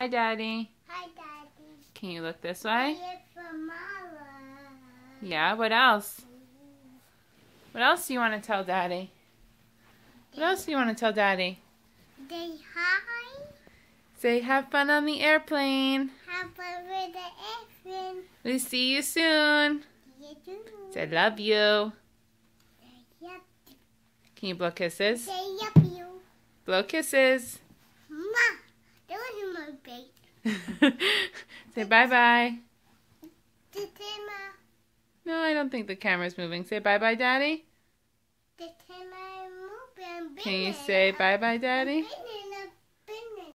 Hi, Daddy. Hi, Daddy. Can you look this way? Yeah, what else? What else do you want to tell Daddy? What else do you want to tell Daddy? Say hi. Say have fun on the airplane. Have fun with the airplane. We see you soon. See you soon. Say love you. Say yep. Can you blow kisses? Say yep you. Blow kisses. Mwah. Wait. Say bye bye. The camera. No, I don't think the camera's moving. Say bye bye, Daddy. The camera moving. Can you say bye bye, Daddy?